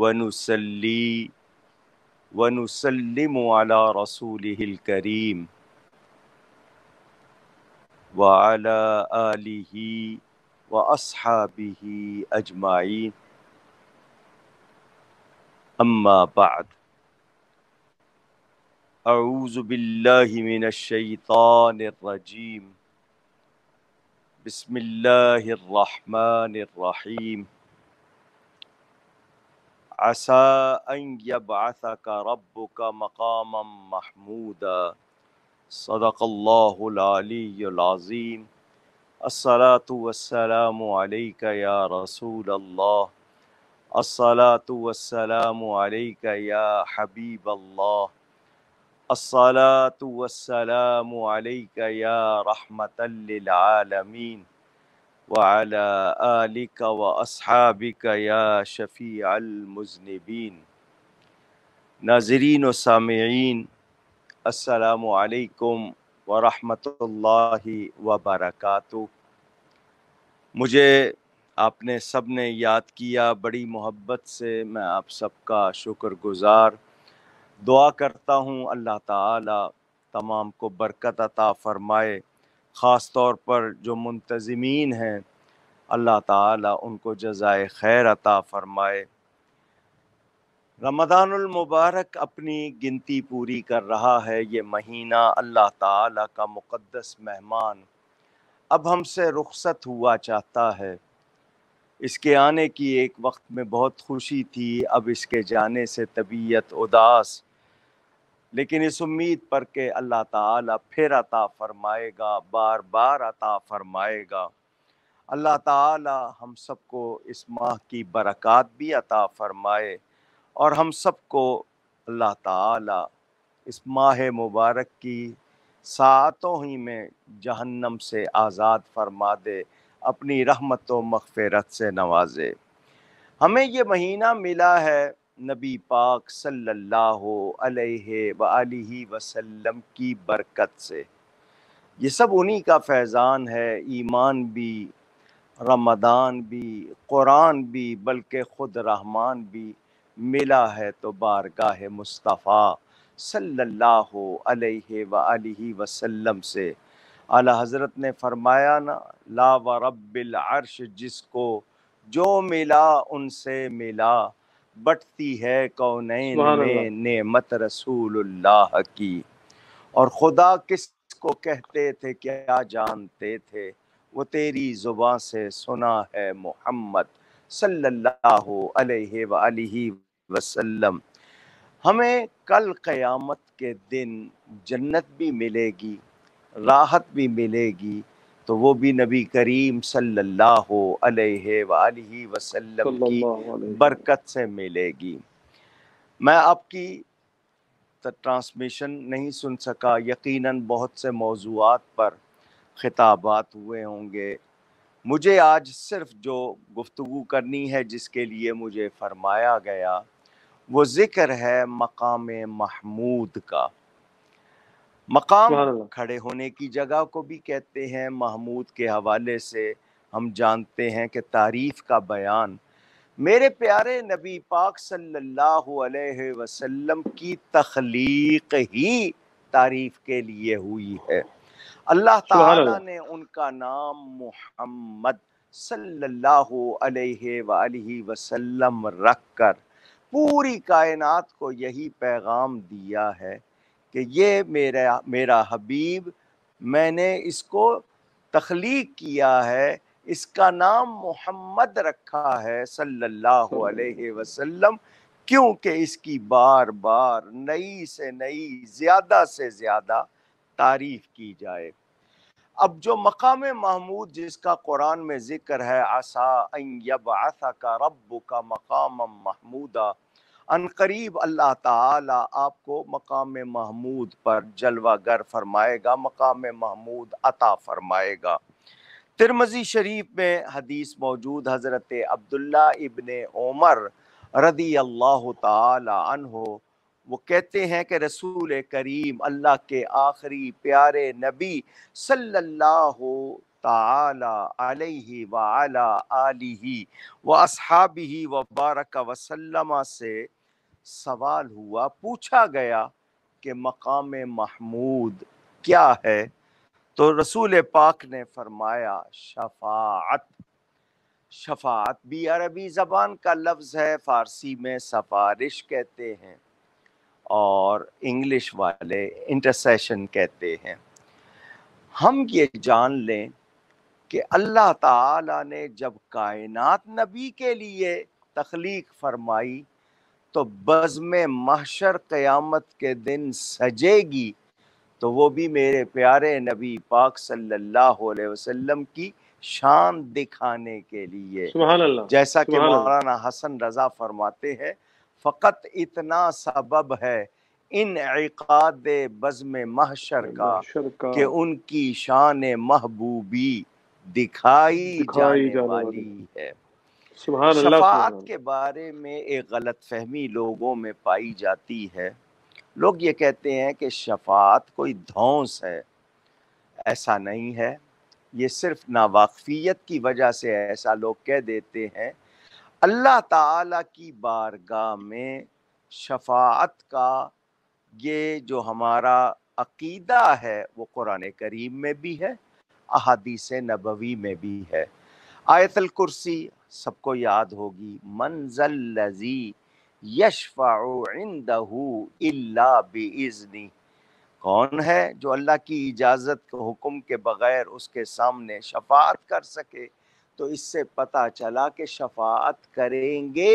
वनुसली वनुसलम अला रसूल करीम वाला आलिही व असहाबिही अजमाइन अम्मा बाद अऊज़ बिल्लाहि मिनश शैतानिर रजीम बिस्मिल्लाहिर रहमानिर रहीम عسى أن يبعثك ربك مقاما محمودا صدق الله العلي العظيم الصلاة والسلام عليك يا رسول الله الصلاة والسلام عليك يا حبيب الله الصلاة والسلام عليك يا رحمة للعالمين آلك وأصحابك يا شفيع या शफ़ी وسامعين नाजरीन सामीन ورحمة الله وبركاته मुझे आपने सब ने याद किया बड़ी मोहब्बत से मैं आप सबका शुक्रगुज़ार दुआ करता हूँ अल्लाह ताला तमाम को बरकत अता फ़रमाए ख़ास तौर पर जो मुंतज़मीन हैं अल्लाह ताला उनको जजाय खैर अता फ़रमाए रमदानमबारक अपनी गिनती पूरी कर रहा है ये महीना अल्लाह ताला का मुक़दस मेहमान अब हमसे रुखसत हुआ चाहता है इसके आने की एक वक्त में बहुत खुशी थी अब इसके जाने से तबीयत उदास लेकिन इस उम्मीद पर के अल्लाह ताला फिर अता फ़रमाएगा बार बार अता फ़रमाएगा अल्लाह ताला हम सबको इस माह की बरक़ात भी अता फरमाए और हम सबको अल्लाह ताला इस माह मुबारक की सातों ही में जहन्नम से आज़ाद फरमा दे अपनी रहमत व मगफ़रत से नवाजे हमें ये महीना मिला है नबी पाक सल्लल्लाहु अलैहि सल्ला वसल्लम की बरकत से ये सब उन्हीं का फैज़ान है ईमान भी रमदान भी कुरान भी बल्कि ख़ुद रहमान भी मिला है तो बारगाह मुस्तफ़ा सल्लल्लाहु अलैहि व वसल्लम से आला हज़रत ने फरमाया ना ला व रब्बिल अर्श जिसको जो मिला उनसे मिला बटती है कौन में नेमत रसूलुल्लाह की और खुदा किसको कहते थे क्या जानते थे वो तेरी ज़ुबा से सुना है मोहम्मद सल्लाम वसल्लम हमें कल क़यामत के दिन जन्नत भी मिलेगी राहत भी मिलेगी तो वो भी नबी करीम सल्लल्लाहु अलैहि वसल्लम की बरकत से मिलेगी मैं आपकी ट्रांसमिशन नहीं सुन सका यकीनन बहुत से मौजूद पर खिताबात हुए होंगे मुझे आज सिर्फ जो गुफ्तु करनी है जिसके लिए मुझे फरमाया गया वो ज़िक्र है मकाम महमूद का मकाम खड़े होने की जगह को भी कहते हैं महमूद के हवाले से हम जानते हैं कि तारीफ़ का बयान मेरे प्यारे नबी पाक सल्लल्लाहु अलैहि वसल्लम की तखलीक ही तारीफ़ के लिए हुई है अल्लाह ताला ने उनका नाम मोहम्मद सल्लल्लाहु अलैहि वालि वसल्लम रख कर पूरी कायनात को यही पैगाम दिया है कि ये मेरा मेरा हबीब मैंने इसको तख्लीक किया है इसका नाम मोहम्मद रखा है सल्लल्लाहु अलैहि वसल्लम क्योंकि इसकी बार बार नई से नई ज़्यादा से ज़्यादा तारीफ की जाए अब जो मकाम महमूद जिसका कुरान में जिक्र है आसा अब आसा का रब का मकाम महमूदा अन करीब अल्लाह ताला आपको मकाम महमूद पर जलवा गर फरमाएगा मकाम महमूद अता फरमाएगा तिरमजी शरीफ में हदीस मौजूद हज़रत अब्दुल्ला इबन उमर रदी अल्लाह ताला तहो वो कहते हैं कि रसूल करीम अल्लाह के आखिरी प्यारे नबी सल्लल्लाहु ताला अलैहि व आला आलिही व असहाबिही व बारक वसल्लमा से सवाल हुआ पूछा गया कि मकाम महमूद क्या है तो रसूल पाक ने फरमाया शफात शफात भी अरबी ज़बान का लफ्ज़ है फ़ारसी में सफारिश कहते हैं और इंग्लिश वाले इंटरसेशन कहते हैं हम ये जान लें कि अल्लाह ताला ने जब कायनात नबी के लिए तख्लीक फरमाई तो बज़म महशर क़यामत के दिन सजेगी तो वो भी मेरे प्यारे नबी पाक सल्लल्लाहु अलैहि वसल्लम की शान दिखाने के लिए जैसा कि मौलाना हसन रज़ा फरमाते हैं फ़कत इतना सबब है इन इक़ाद बज़म महशर का, कि उनकी शान महबूबी दिखाई, दिखाई जाने, जाने वाली है शफात के बारे में एक गलत फहमी लोगों में पाई जाती है लोग ये कहते हैं कि शफात कोई धौंस है ऐसा नहीं है ये सिर्फ नावाकफियत की वजह से ऐसा लोग कह देते हैं अल्लाह ताला की बारगाह में शफात का ये जो हमारा अकीदा है वो कुरान करीम में भी है अहादीस नबवी में भी है आयतल कुर्सी सबको याद होगी मंजल लजी यशफ़ाइंदहू इल्ला कौन है जो अल्लाह की इजाज़त के हुक्म के बग़ैर उसके सामने शफात कर सके तो इससे पता चला कि शफात करेंगे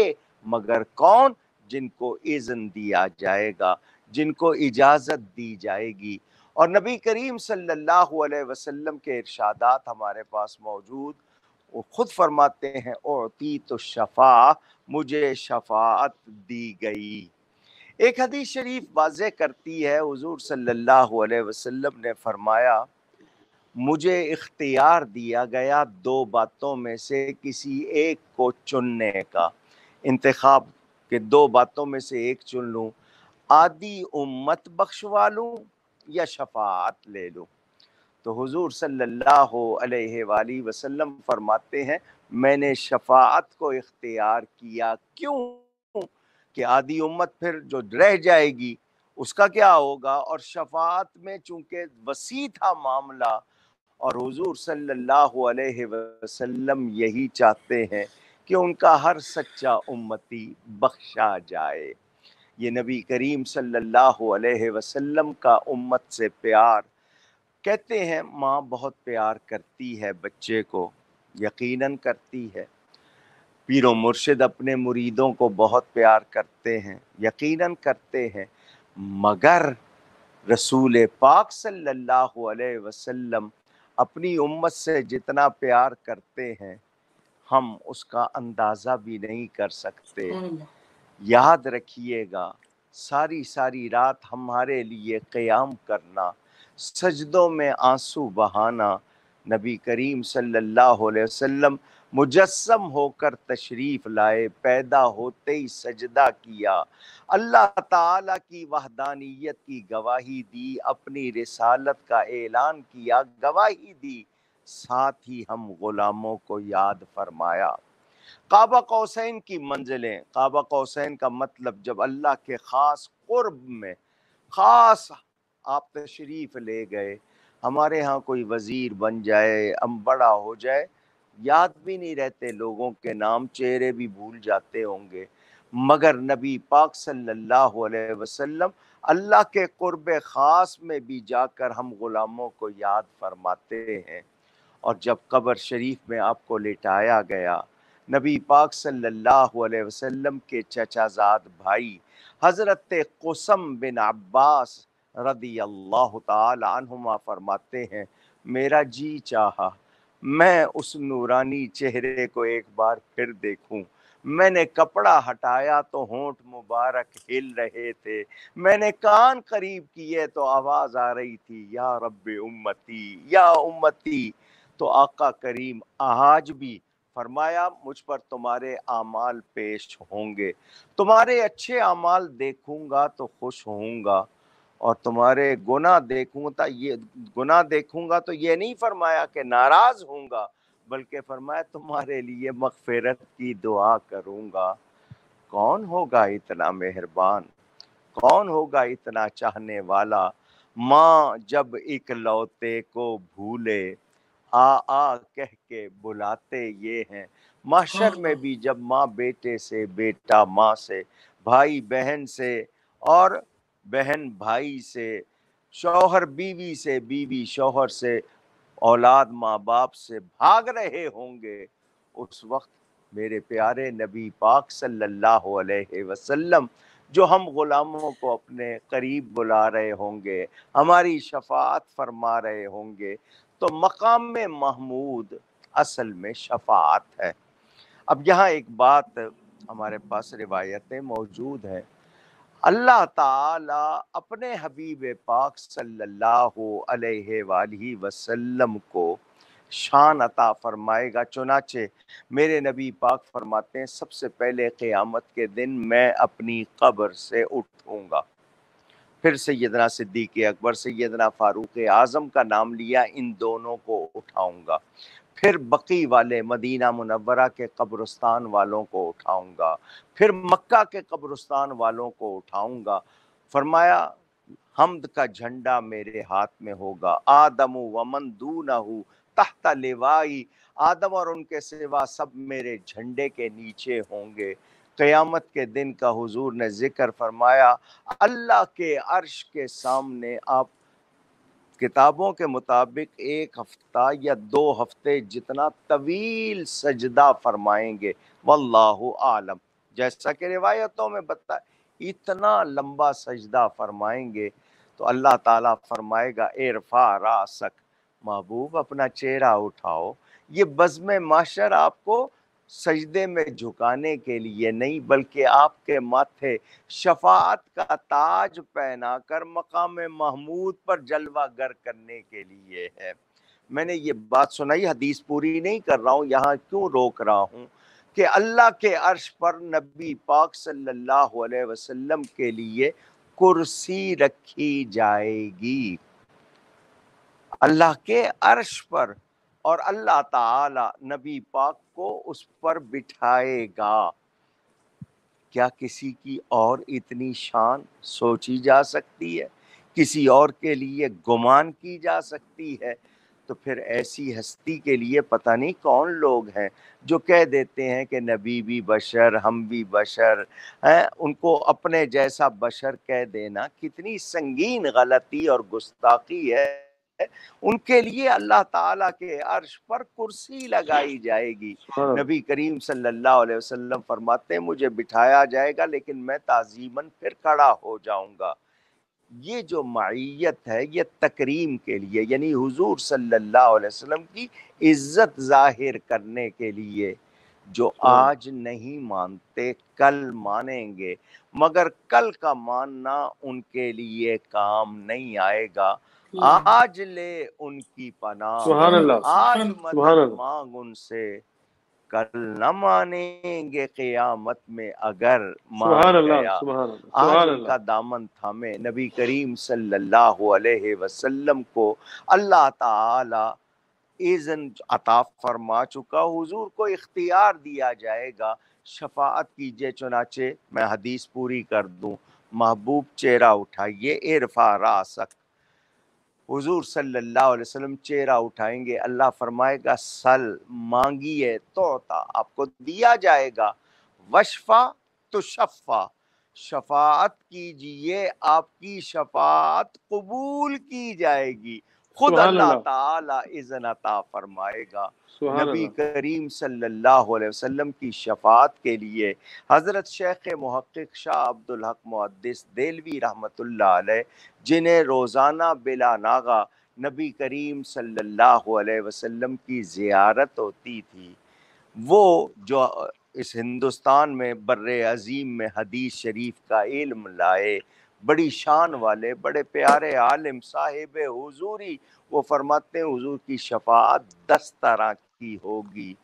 मगर कौन जिनको इज़न दिया जाएगा जिनको इजाज़त दी जाएगी और नबी करीम सल्लल्लाहु अलैहि वसल्लम के इरशादात हमारे पास मौजूद वो ख़ुद फरमाते हैं औती तो शफा मुझे शफात दी गई एक हदीस शरीफ वाज करती है हजूर सल्लल्लाहु अलैहि वसल्लम ने फरमाया मुझे इख्तियार दिया गया दो बातों में से किसी एक को चुनने का इंतखब के दो बातों में से एक चुन लूँ आदि उम्मत बख्शवा लूँ या शफात ले लूँ तो हुजूर सल्लल्लाहु अलैहि वसल्लम फरमाते हैं मैंने शफात को इख्तियार किया क्यों कि आदि उम्मत फिर जो रह जाएगी उसका क्या होगा और शफात में चूंकि वसी था मामला और हुजूर सल्लल्लाहु अलैहि वसल्लम यही चाहते हैं कि उनका हर सच्चा उम्मती बख्शा जाए ये नबी करीम सल्लल्लाहु अलैहि वसल्लम का उम्मत से प्यार कहते हैं माँ बहुत प्यार करती है बच्चे को यकीनन करती है पीरो मुर्शिद अपने मुरीदों को बहुत प्यार करते हैं यकीनन करते हैं मगर रसूल पाक सल्लल्लाहु अलैहि वसल्लम अपनी उम्मत से जितना प्यार करते हैं हम उसका अंदाज़ा भी नहीं कर सकते याद रखिएगा सारी सारी रात हमारे लिए क़याम करना सजदों में आंसू बहाना नबी करीम सल्लल्लाहु अलैहि वसल्लम मुजस्म होकर तशरीफ़ लाए पैदा होते ही सजदा किया अल्लाह ताला की वहदानियत की गवाही दी अपनी रिसालत का ऐलान किया गवाही दी साथ ही हम ग़ुलामों को याद फरमाया काबा कौसैन की मंजिलें काबा कौसैन का मतलब जब अल्लाह के ख़ास क़ुर्ब में ख़ास आप तशरीफ़ ले गए हमारे यहाँ कोई वज़ीर बन जाए हम बड़ा हो जाए याद भी नहीं रहते लोगों के नाम चेहरे भी भूल जाते होंगे मगर नबी पाक सल्लल्लाहु अलैहि वसल्लम अल्लाह के क़ुरब ख़ास में भी जाकर हम ग़ुलामों को याद फरमाते हैं और जब कब्र शरीफ में आपको लेटाया गया नबी पाक सल्लल्लाहु अलैहि वसल्लम के चचाजाद भाई हज़रत कसम बिन अब्बास रदी अल्लाह तुमा फरमाते हैं मेरा जी चाहा मैं उस नूरानी चेहरे को एक बार फिर देखूं मैंने कपड़ा हटाया तो होंठ मुबारक हिल रहे थे मैंने कान करीब किए तो आवाज़ आ रही थी या रब उम्मती या उम्मती तो आका करीम आज भी फरमाया मुझ पर तुम्हारे अमाल पेश होंगे तुम्हारे अच्छे अमाल देखूंगा तो खुश होऊंगा और तुम्हारे गुना देखूंगा ये गुना देखूंगा तो ये नहीं फरमाया कि नाराज होऊंगा बल्कि फरमाया तुम्हारे लिए मगफरत की दुआ करूंगा कौन होगा इतना मेहरबान कौन होगा इतना चाहने वाला माँ जब इकलौते को भूले आ आ कह के बुलाते ये हैं माशर हाँ, में हाँ। भी जब माँ बेटे से बेटा माँ से भाई बहन से और बहन भाई से शौहर बीवी से बीवी शौहर से औलाद माँ बाप से भाग रहे होंगे उस वक्त मेरे प्यारे नबी पाक सल्लल्लाहु अलैहि वसल्लम जो हम ग़ुलामों को अपने करीब बुला रहे होंगे हमारी शफात फरमा रहे होंगे तो मकाम महमूद असल में शफात है अब यहाँ एक बात हमारे पास रिवायतें मौजूद हैं अल्लाह ताला अपने हबीब पाक सल्लल्लाहु अलैहि वसल्लम को शान अता फरमाएगा चुनाचे मेरे नबी पाक फरमाते हैं सबसे पहले क़यामत के दिन मैं अपनी कब्र से उठूँगा फिर सैदना सिद्दीक अकबर सैदना फ़ारूक आज़म का नाम लिया इन दोनों को उठाऊँगा फिर बकी वाले मदीना मुनवरा के कब्रस्तान वालों को उठाऊंगा फिर मक्का के कब्रस्तान वालों को उठाऊंगा फरमाया हमद का झंडा मेरे हाथ में होगा आदम वमन दू हो तहता लेवाई आदम और उनके सिवा सब मेरे झंडे के नीचे होंगे क़यामत के दिन का हुजूर ने जिक्र फरमाया अल्लाह के अर्श के सामने आप किताबों के मुताबिक एक हफ्ता या दो हफ्ते जितना तवील सजदा फरमाएंगे वल्लाहु आलम जैसा कि रिवायतों में बता इतना लंबा सजदा फरमाएंगे तो अल्लाह ताला फरमाएगा एरफा रासक महबूब अपना चेहरा उठाओ ये बज़म माशर आपको सजदे में झुकाने के लिए नहीं बल्कि आपके माथे शफात का ताज पहनाकर मकाम महमूद पर जलवा गर करने के लिए है मैंने ये बात सुनाई हदीस पूरी नहीं कर रहा हूँ यहाँ क्यों रोक रहा हूँ कि अल्लाह के अर्श पर नबी पाक सल्लल्लाहु अलैहि वसल्लम के लिए कुर्सी रखी जाएगी अल्लाह के अर्श पर और अल्लाह ताला नबी पाक को उस पर बिठाएगा क्या किसी की और इतनी शान सोची जा सकती है किसी और के लिए गुमान की जा सकती है तो फिर ऐसी हस्ती के लिए पता नहीं कौन लोग हैं जो कह देते हैं कि नबी भी बशर हम भी बशर हैं उनको अपने जैसा बशर कह देना कितनी संगीन गलती और गुस्ताखी है उनके लिए अल्लाह ताला के अर्श पर कुर्सी लगाई जाएगी हाँ। नबी करीम सल्लल्लाहु अलैहि वसल्लम फरमाते हैं मुझे बिठाया जाएगा लेकिन मैं ताजीमन फिर खड़ा हो जाऊंगा ये जो मैत है ये तकरीम के लिए यानी हुजूर सल्लल्लाहु अलैहि वसल्लम की इज्जत जाहिर करने के लिए जो हाँ। आज नहीं मानते कल मानेंगे मगर कल का मानना उनके लिए काम नहीं आएगा आज ले उनकी पना आज मदद मांग उनसे कल न मानेंगे कयामत में अगर मान गया आज उनका दामन थामे नबी करीम सल्लल्लाहु अलैहि वसल्लम को अल्लाह ताला इज़न अता फरमा चुका हुजूर को इख्तियार दिया जाएगा शफात कीजिए चुनाचे मैं हदीस पूरी कर दूं महबूब चेहरा उठाइए इरफा रासक हुजूर सल्लल्लाहु अलैहि वसल्लम चेहरा उठाएंगे अल्लाह फरमाएगा सल मांगिए तोता आपको दिया जाएगा वशफा तो शफा शफात कीजिए आपकी शफात कबूल की जाएगी खुद अल्लाह ताला फरमाएगा नबी करीम सल्लल्लाहु अलैहि वसल्लम की शफात के लिए हज़रत शेख महक़ शाह अब्दुल हक मुहदस देलवी रहमतुल्लाह अलैह जिन्हें रोज़ाना बिला नागा नबी करीम सल्लल्लाहु अलैहि वसल्लम की ज़ियारत होती थी वो जो इस हिंदुस्तान में बर अज़ीम में हदीस शरीफ का इल्म लाए बड़ी शान वाले बड़े प्यारे आलिम साहिब हुजूरी वो फरमाते हैं हुजूर की शफात दस तरह की होगी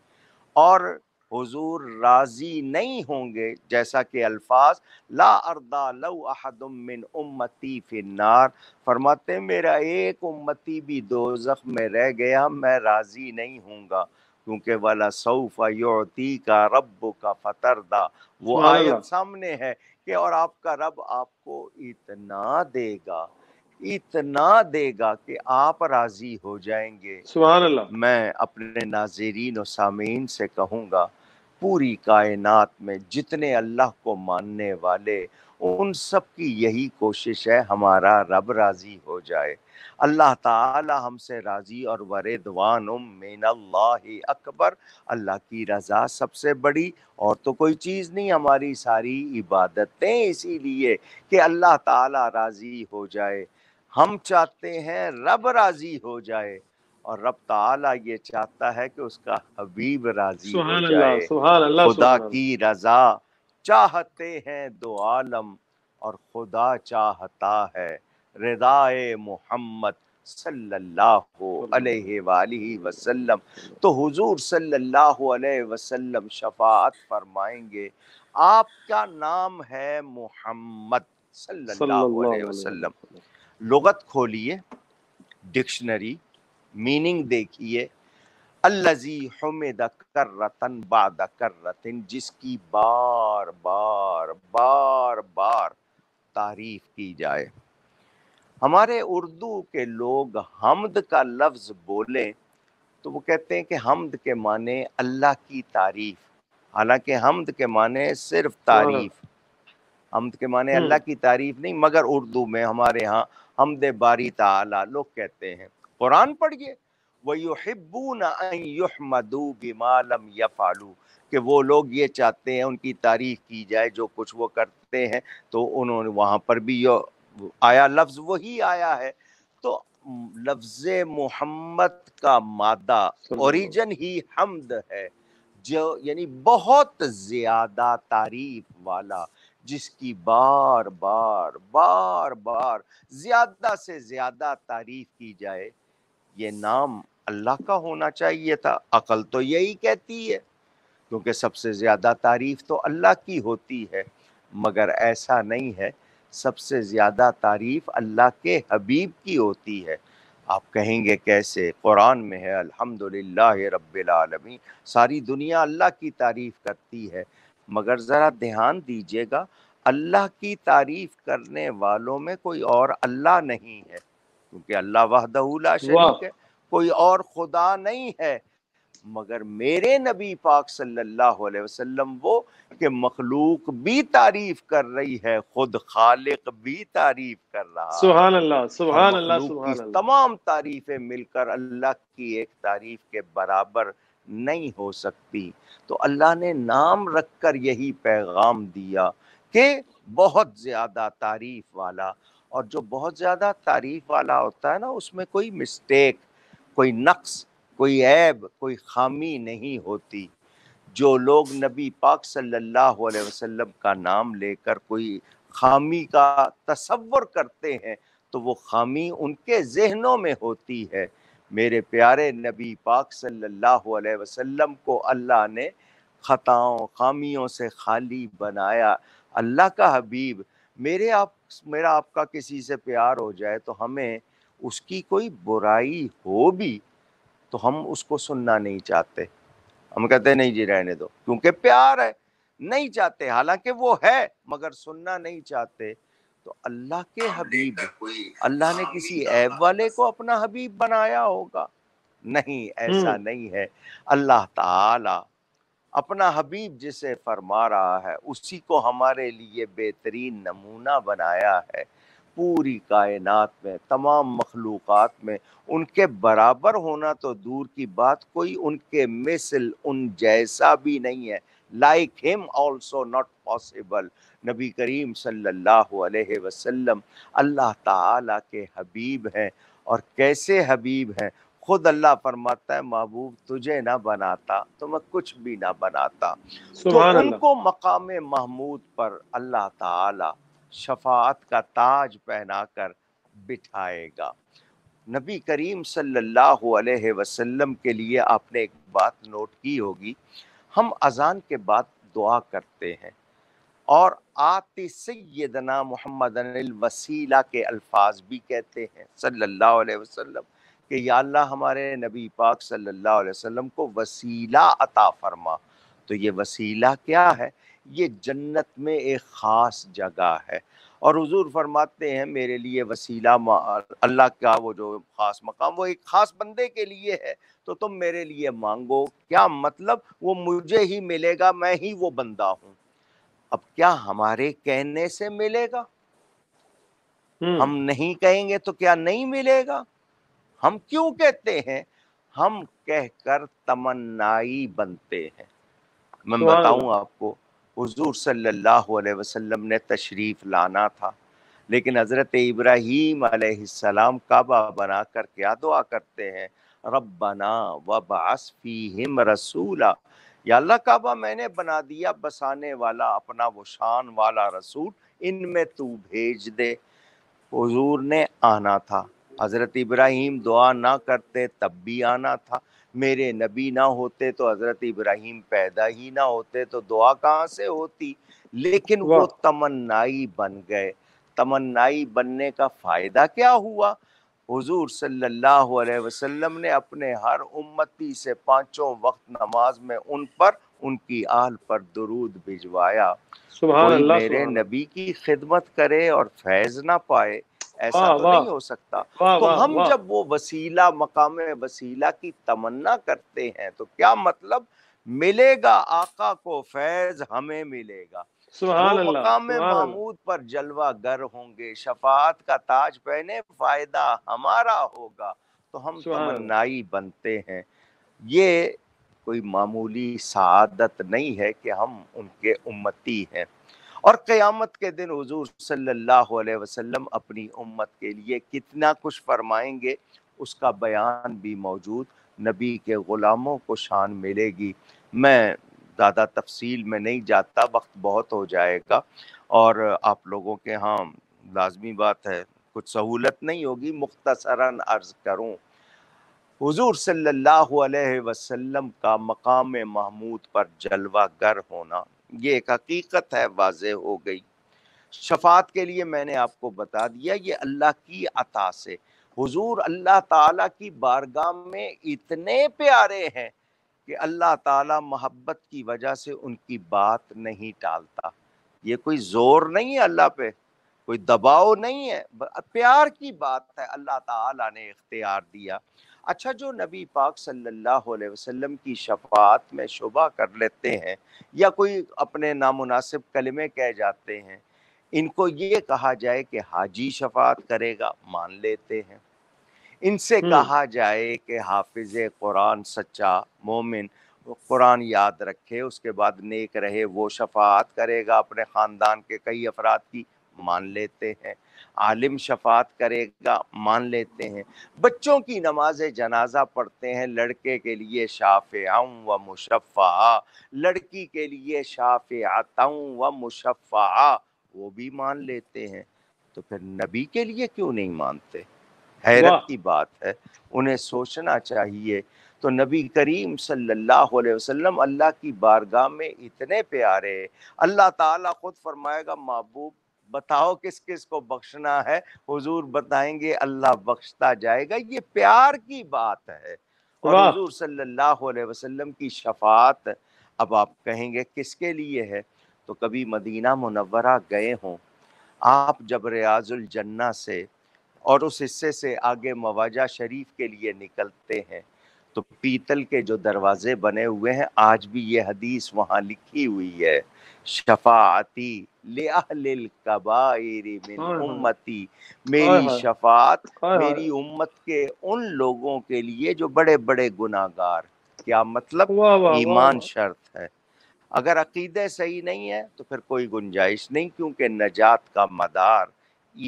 और हुजूर राज़ी नहीं होंगे जैसा कि अल्फाज ला अरदा लहदमिन उम्मती फिनार फरमाते मेरा एक उम्मती भी दो में रह गया मैं राज़ी नहीं हूँगा क्योंकि वाला सऊफ़ा योती का रब का फतरदा वो आयत सामने है कि और आपका रब आपको इतना देगा इतना देगा कि आप राजी हो जाएंगे अल्लाह मैं अपने नाजरीन और सामीन से कहूँगा पूरी कायनात में जितने अल्लाह को मानने वाले उन सब की यही कोशिश है हमारा रब राजी हो जाए अल्लाह ताला हमसे राज़ी और वरदवान मिन अकबर अल्लाह की रज़ा सबसे बड़ी और तो कोई चीज़ नहीं हमारी सारी इबादतें इसीलिए कि अल्लाह ताला राज़ी हो जाए हम चाहते हैं रब राज़ी हो जाए और रब ताला ये चाहता है कि उसका हबीब राज़ी हो जाए खुदा की रज़ा चाहते हैं दो आलम और खुदा चाहता है रिदाए मोहम्मद वसल्लम तो हुजूर सल्लल्लाहु अलैहि वसल्लम शफात फरमाएंगे आपका नाम है मोहम्मद सल्लल्लाहु अलैहि वसल्लम लगत खोलिए डिक्शनरी मीनिंग देखिए अल्लाजी हमिद कर्रतन बाद कर्रतन जिसकी बार बार बार बार तारीफ की जाए हमारे उर्दू के लोग हमद का लफ्ज़ बोले तो वो कहते हैं कि हमद के माने अल्लाह की तारीफ हालांकि हमद के माने सिर्फ हाँ। तारीफ हमद के माने हम्म। अल्लाह की तारीफ नहीं मगर उर्दू में हमारे यहाँ हमद बारी ताला लोग कहते हैं कुरान पढ़िए वो लोग ये चाहते हैं उनकी तारीफ की जाए जो कुछ वो करते हैं तो उन्होंने वहां पर भी आया लफ्ज वही आया है तो लफ्ज मोहम्मद का मादा ओरिजन ही हमद है जो यानी बहुत ज्यादा तारीफ वाला जिसकी बार बार बार बार ज्यादा से ज्यादा तारीफ की जाए ये नाम अल्लाह का होना चाहिए था अकल तो यही कहती है क्योंकि सबसे ज्यादा तारीफ तो अल्लाह की होती है मगर ऐसा नहीं है सबसे ज़्यादा तारीफ अल्लाह के हबीब की होती है आप कहेंगे कैसे कुरान में है अल्हम्दुलिल्लाह रब्बिल आलमीन सारी दुनिया अल्लाह की तारीफ करती है मगर ज़रा ध्यान दीजिएगा अल्लाह की तारीफ करने वालों में कोई और अल्लाह नहीं है क्योंकि अल्लाह वहदहूला शरीक है कोई और खुदा नहीं है मगर मेरे नबी पाक सल्लल्लाहु अलैहि वसल्लम वो कि मखलूक भी तारीफ कर रही है खुद खालिक भी तारीफ कर रहा सुभान अल्लाह सुभान अल्लाह सुभान तमाम तारीफें मिलकर अल्लाह की एक तारीफ के बराबर नहीं हो सकती तो अल्लाह ने नाम रखकर यही पैगाम दिया कि बहुत ज़्यादा तारीफ वाला और जो बहुत ज़्यादा तारीफ वाला होता है ना उसमें कोई मिस्टेक कोई नक्स कोई ऐब कोई खामी नहीं होती जो लोग नबी पाक सल्लल्लाहु अलैहि वसल्लम का नाम लेकर कोई खामी का तस्वर करते हैं तो वो खामी उनके जहनों में होती है मेरे प्यारे नबी पाक सल्लल्लाहु अलैहि वसल्लम को अल्लाह ने ख़ताओं खामियों से खाली बनाया अल्लाह का हबीब मेरे आप मेरा आपका किसी से प्यार हो जाए तो हमें उसकी कोई बुराई हो भी तो हम उसको सुनना नहीं चाहते हम कहते नहीं जी रहने दो क्योंकि प्यार है नहीं चाहते हालांकि वो है मगर सुनना नहीं चाहते तो अल्लाह के हबीब अल्लाह ने किसी ऐब वाले को अपना हबीब बनाया होगा नहीं ऐसा हम्म। नहीं है अल्लाह ताला अपना हबीब जिसे फरमा रहा है उसी को हमारे लिए बेहतरीन नमूना बनाया है पूरी कायनात में तमाम मखलूक़ात में उनके बराबर होना तो दूर की बात कोई उनके मिसल उन जैसा भी नहीं है like him also not possible नबी करीम सल्लल्लाहु अलैहि वसल्लम अल्लाह ताला के हबीब हैं और कैसे हबीब हैं खुद अल्लाह फरमाता है महबूब तुझे ना बनाता तो मैं कुछ भी ना बनाता तो उनको मकाम महमूद पर अल्लाह ताला शफात का ताज पहनाकर बिठाएगा नबी करीम सल्लल्लाहु अलैहि वसल्लम के लिए आपने एक बात नोट की होगी हम अजान के बाद दुआ करते हैं और आति सैदना मोहम्मद वसीला के अल्फाज भी कहते हैं सल्लल्लाहु अलैहि वसल्लम कि या अल्लाह हमारे नबी पाक सल्लल्लाहु अलैहि वसल्लम को वसीला अता फरमा तो ये वसीला क्या है ये जन्नत में एक ख़ास जगह है और हुजूर फरमाते हैं मेरे लिए वसीला अल्लाह का वो जो ख़ास मकाम वो एक ख़ास बंदे के लिए है तो तुम मेरे लिए मांगो क्या मतलब वो मुझे ही मिलेगा मैं ही वो बंदा हूँ अब क्या हमारे कहने से मिलेगा हम्म। हम नहीं कहेंगे तो क्या नहीं मिलेगा हम क्यों कहते हैं हम कहकर तमन्नाई बनते हैं मैं बताऊं आपको हुजूर सल्लल्लाहु अलैहि वसल्लम ने तशरीफ़ लाना था लेकिन हज़रत इब्राहीम अलैहिस्सलाम काबा बना कर क्या दुआ करते हैं रब्बना वबासफ़ी हिम रसूला या अल्लाह काबा मैंने बना दिया बसाने वाला अपना वो शान वाला रसूल इनमें तू भेज दे हुजूर ने आना था हज़रत इब्राहीम दुआ ना करते तब भी आना था मेरे नबी ना होते तो हज़रत इब्राहिम पैदा ही ना होते तो दुआ कहाँ से होती लेकिन वो तमन्नाई बन गए तमन्नाई बनने का फ़ायदा क्या हुआ हुजूर सल्लल्लाहु अलैहि वसल्लम ने अपने हर उम्मती से पांचों वक्त नमाज में उन पर उनकी आल पर दरूद भिजवाया मेरे नबी की खिदमत करे और फैज ना पाए ऐसा वा, तो वा, नहीं हो सकता वा, तो हम वा, जब वो वसीला मकाम वसीला की तमन्ना करते हैं तो क्या मतलब मिलेगा आका को फैज हमें मिलेगा मकाम महमूद पर जलवा गर होंगे शफात का ताज पहने फायदा हमारा होगा तो हम तमन्नाई बनते हैं ये कोई मामूली सादत नहीं है कि हम उनके उम्मती हैं और क़यामत के दिन हजूर सल्लल्लाहु अलैहि वसल्लम अपनी उम्मत के लिए कितना कुछ फरमाएंगे उसका बयान भी मौजूद नबी के ग़ुलामों को शान मिलेगी मैं ज़्यादा तफसील में नहीं जाता वक्त बहुत हो जाएगा और आप लोगों के यहाँ लाजमी बात है कुछ सहूलत नहीं होगी मुख्तसरा अर्ज करूँ हुजूर सल्लल्लाहु अलैहि वसल्लम का मकाम महमूद पर जलवा गर होना ये एक हकीकत है वाज हो गई शफात के लिए मैंने आपको बता दिया ये अल्लाह की अता से हुजूर अल्लाह ताला की बारगाह में इतने प्यारे हैं कि अल्लाह ताला मोहब्बत की वजह से उनकी बात नहीं टालता ये कोई ज़ोर नहीं है अल्लाह पे कोई दबाव नहीं है प्यार की बात है अल्लाह ताला ने इख्तियार दिया अच्छा जो नबी पाक सल्लल्लाहु अलैहि वसल्लम की शफात में शुबा कर लेते हैं या कोई अपने नामुनासिब कलमे कह जाते हैं इनको ये कहा जाए कि हाजी शफात करेगा मान लेते हैं इनसे कहा जाए कि हाफिज कुरान सच्चा मोमिन कुरान याद रखे उसके बाद नेक रहे वो शफात करेगा अपने ख़ानदान के कई अफराद की मान लेते हैं आलिम शफात करेगा मान लेते हैं बच्चों की नमाज जनाजा पढ़ते हैं लड़के के लिए शाफ़ आऊँ व मुशफ़ा लड़की के लिए शाफ़ हूँ व मुशफ़ा वो भी मान लेते हैं तो फिर नबी के लिए क्यों नहीं मानते हैरत की बात है उन्हें सोचना चाहिए तो नबी करीम सल्लल्लाहु अलैहि वसल्लम अल्लाह की बारगाह में इतने प्यारे अल्लाह ताला खुद फरमाएगा महबूब बताओ किस किस को बख्शना है हुजूर बताएंगे अल्लाह बख्शता जाएगा ये प्यार की बात है और हुजूर सल्लल्लाहु अलैहि वसल्लम की शफात अब आप कहेंगे किसके लिए है तो कभी मदीना मुनवरा गए हों आप जब रियाजुल जन्ना से और उस हिस्से से आगे मवाजा शरीफ के लिए निकलते हैं तो पीतल के जो दरवाजे बने हुए हैं आज भी ये हदीस वहाँ लिखी हुई है शफाती उम्मती मेरी शफात मेरी उम्मत के उन लोगों के लिए जो बड़े बड़े गुनागार क्या मतलब ईमान शर्त है अगर अकीदे सही नहीं है तो फिर कोई गुंजाइश नहीं क्योंकि नजात का मदार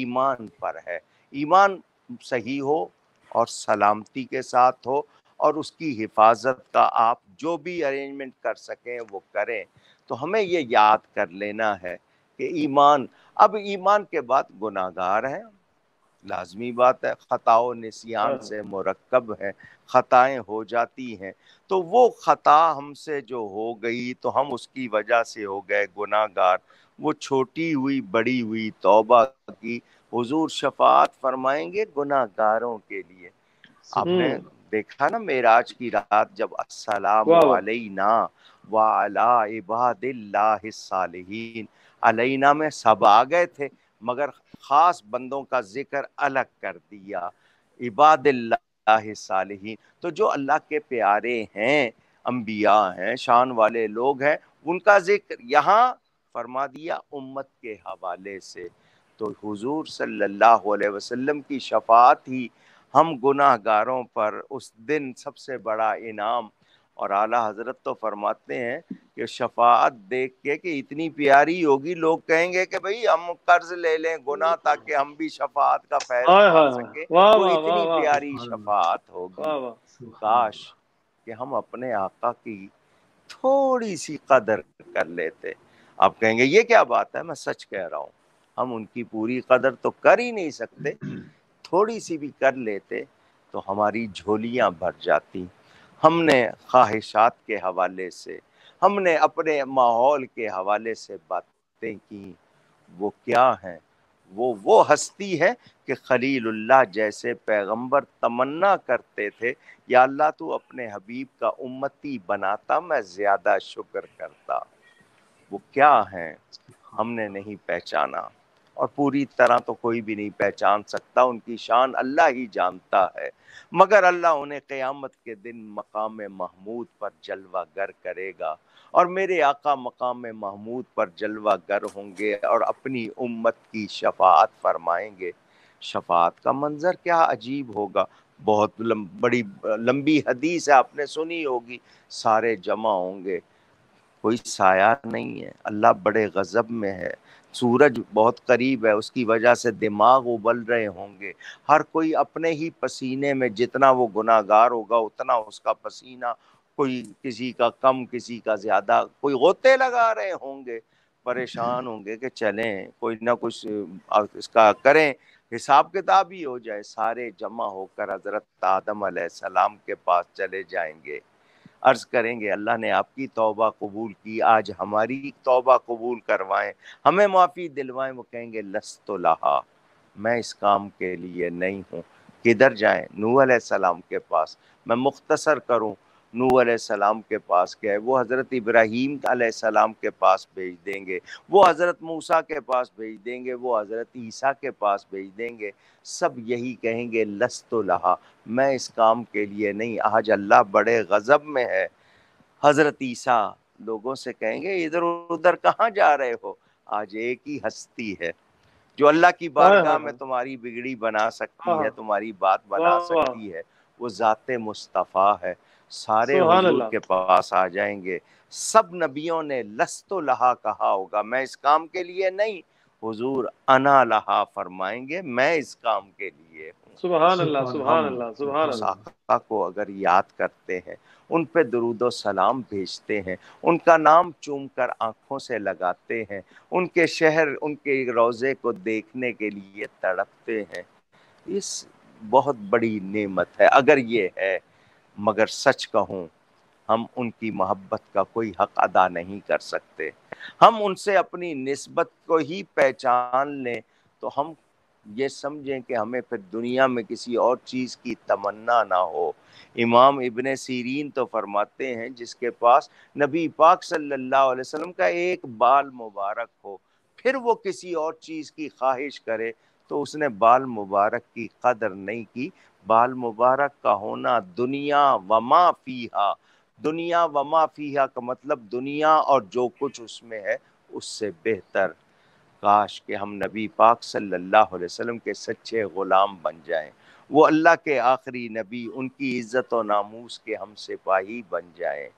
ईमान पर है ईमान सही हो और सलामती के साथ हो और उसकी हिफाजत का आप जो भी अरेंजमेंट कर सकें वो करें तो हमें ये याद कर लेना है कि ईमान अब ईमान के बाद गुनागार हैं लाजमी बात है ख़ता नसीान हाँ। से मरकब है ख़ताएँ हो जाती हैं तो वो ख़ता हमसे जो हो गई तो हम उसकी वजह से हो गए गुनागार वो छोटी हुई बड़ी हुई तोबा की हजूर शफात फरमाएंगे गुनागारों के लिए आपने हम्म। देखा ना मेराज की रात जब अस्सलाम वालेना वाला इबादिल्लाह सालिहीन अलैना में सब आ गए थे मगर ख़ास बंदों का जिक्र अलग कर दिया इबादिल्लाह सालिहीन तो जो अल्लाह के प्यारे हैं अम्बिया हैं शान वाले लोग हैं उनका जिक्र यहाँ फरमा दिया उम्मत के हवाले से तो हुजूर सल्लल्लाहु अलैहि वसल्लम की शफात ही हम गुनाहगारों पर उस दिन सबसे बड़ा इनाम और आला हजरत तो फरमाते हैं कि शफात देख के कि इतनी प्यारी होगी लोग कहेंगे कि भाई हम कर्ज ले लें गुना ताकि हम भी शफात का फैसला कर सके तो इतनी प्यारी शफात होगी काश कि हम अपने आका की थोड़ी सी कदर कर लेते आप कहेंगे ये क्या बात है मैं सच कह रहा हूँ हम उनकी पूरी कदर तो कर ही नहीं सकते थोड़ी सी भी कर लेते तो हमारी झोलियाँ भर जाती हमने ख्वाहिशात के हवाले से हमने अपने माहौल के हवाले से बातें की वो क्या हैं वो वो हस्ती है कि खलीलुल्लाह जैसे पैगंबर तमन्ना करते थे या अल्लाह तू अपने हबीब का उम्मती बनाता मैं ज़्यादा शुक्र करता वो क्या है हमने नहीं पहचाना और पूरी तरह तो कोई भी नहीं पहचान सकता उनकी शान अल्लाह ही जानता है मगर अल्लाह उन्हें क़यामत के दिन मकाम महमूद पर जलवा गर करेगा और मेरे आका मकाम महमूद पर जलवा गर होंगे और अपनी उम्मत की शफात फरमाएंगे शफात का मंज़र क्या अजीब होगा बहुत लंब, बड़ी लंबी हदीस है आपने सुनी होगी सारे जमा होंगे कोई साया नहीं है अल्लाह बड़े गज़ब में है सूरज बहुत करीब है उसकी वजह से दिमाग उबल रहे होंगे हर कोई अपने ही पसीने में जितना वो गुनागार होगा उतना उसका पसीना कोई किसी का कम किसी का ज़्यादा कोई गोते लगा रहे होंगे परेशान होंगे कि चलें कोई ना कुछ इसका करें हिसाब किताब ही हो जाए सारे जमा होकर हज़रत आदम सलाम के पास चले जाएंगे अर्ज़ करेंगे अल्लाह ने आपकी तोबा कबूल की आज हमारी तोबा कबूल करवाएं हमें माफ़ी दिलवाएं वो कहेंगे लस मैं इस काम के लिए नहीं हूँ किधर जाएं नूह सलाम के पास मैं मुख्तसर करूँ नू सलाम के पास गए वो हज़रत इब्राहिम सलाम के पास भेज देंगे वो हज़रत मूसा के पास भेज देंगे वो हज़रत ईसा के पास भेज देंगे सब यही कहेंगे लस तो लहा मैं इस काम के लिए नहीं आज अल्लाह बड़े गज़ब में है हज़रत ईसा लोगों से कहेंगे इधर उधर कहाँ जा रहे हो आज एक ही हस्ती है जो अल्लाह की हाँ, हाँ, बारगाह हाँ। में तुम्हारी बिगड़ी बना सकती है तुम्हारी बात बना सकती है वो ज़ात मुस्तफ़ा है सारे के पास आ जाएंगे सब नबियों ने लस्तो लहा कहा होगा मैं इस काम के लिए नहीं हुजूर अना लहा फरमाएंगे मैं इस काम के लिए अल्लाह को अगर याद करते हैं उन पे दरुदो सलाम भेजते हैं उनका नाम चूम कर आँखों से लगाते हैं उनके शहर उनके रोज़े को देखने के लिए तड़पते हैं इस बहुत बड़ी नेमत है अगर ये है मगर सच कहूँ हम उनकी मोहब्बत का कोई हक अदा नहीं कर सकते हम उनसे अपनी नस्बत को ही पहचान लें तो हम ये समझें कि हमें फिर दुनिया में किसी और चीज़ की तमन्ना ना हो इमाम इबन सीरीन तो फरमाते हैं जिसके पास नबी पाक सल्लल्लाहु अलैहि वसल्लम का एक बाल मुबारक हो फिर वो किसी और चीज़ की ख्वाहिश करे तो उसने बाल मुबारक की कदर नहीं की बाल मुबारक का होना दुनिया वमा फीहा दुनिया वमा फीहा का मतलब दुनिया और जो कुछ उसमें है उससे बेहतर काश के हम नबी पाक सल्लल्लाहु अलैहि वसल्लम के सच्चे ग़ुलाम बन जाएं वो अल्लाह के आखिरी नबी उनकी इज़्ज़त और नामूस के हम सिपाही बन जाएं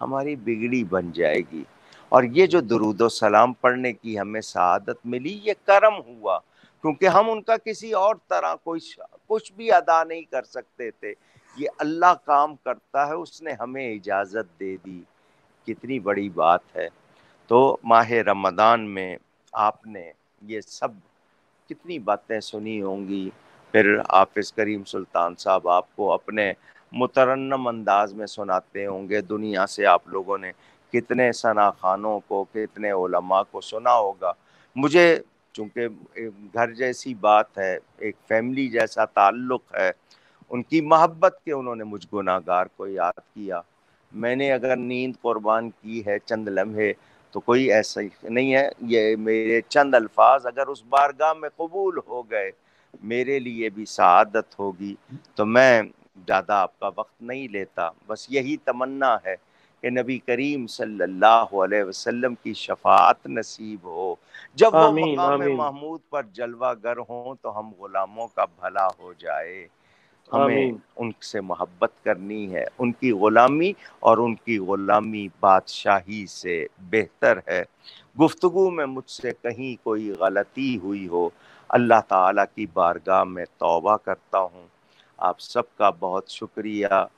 हमारी बिगड़ी बन जाएगी और ये जो दरूद सलाम पढ़ने की हमें शहादत मिली ये करम हुआ क्योंकि हम उनका किसी और तरह कोई कुछ भी अदा नहीं कर सकते थे ये अल्लाह काम करता है उसने हमें इजाज़त दे दी कितनी बड़ी बात है तो माह रमदान में आपने ये सब कितनी बातें सुनी होंगी फिर हाफिज़ करीम सुल्तान साहब आपको अपने मुतरन्नम अंदाज में सुनाते होंगे दुनिया से आप लोगों ने कितने सना खानों को कितने उलमा को सुना होगा मुझे चूँकि घर जैसी बात है एक फैमिली जैसा ताल्लुक है उनकी मोहब्बत के उन्होंने मुझ गुनागार को याद किया मैंने अगर नींद कुर्बान की है चंद लम्हे तो कोई ऐसा नहीं है ये मेरे चंद अल्फाज अगर उस बारगाह में कबूल हो गए मेरे लिए भी सआदत होगी तो मैं ज़्यादा आपका वक्त नहीं लेता बस यही तमन्ना है कि नबी करीम सल्लल्लाहु अलैहि वसल्लम की शफात नसीब हो जब हम महमूद पर जलवा गर हों तो हम गुलामों का भला हो जाए हमें उनसे मोहब्बत करनी है उनकी ग़ुलामी और उनकी ग़ुलामी बादशाही से बेहतर है गुफ्तगु में मुझसे कहीं कोई गलती हुई हो अल्लाह ताला की बारगाह में तौबा करता हूँ आप सबका बहुत शुक्रिया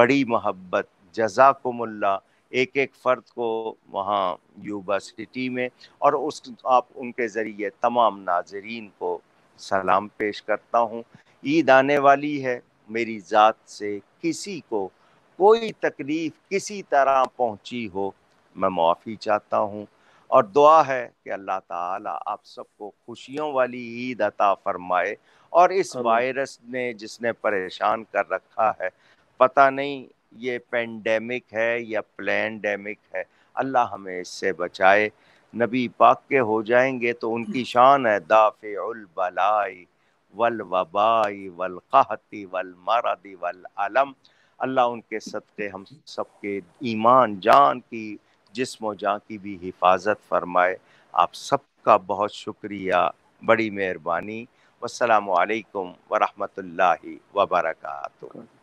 बड़ी मोहब्बत जजाकुमुल्ला एक एक फ़र्द को वहाँ यूनिवर्सिटी में और उस आप उनके ज़रिए तमाम नाजरीन को सलाम पेश करता हूँ ईद आने वाली है मेरी ज़ात से किसी को कोई तकलीफ़ किसी तरह पहुँची हो मैं माफ़ी चाहता हूँ और दुआ है कि अल्लाह ताला आप सबको खुशियों वाली ईद अता फरमाए और इस वायरस ने जिसने परेशान कर रखा है पता नहीं ये पेंडेमिक है या प्लैंडेमिक है अल्लाह हमें इससे बचाए नबी पाक के हो जाएंगे तो उनकी हम्म। शान है उलबलाई वल वबाई वल कहती वल मरदी वल आलम अल्लाह उनके सदक़े हम सब के ईमान जान की जिसम जान की भी हिफाजत फरमाए आप सबका बहुत शुक्रिया बड़ी मेहरबानी वालकम वरहमल वर्का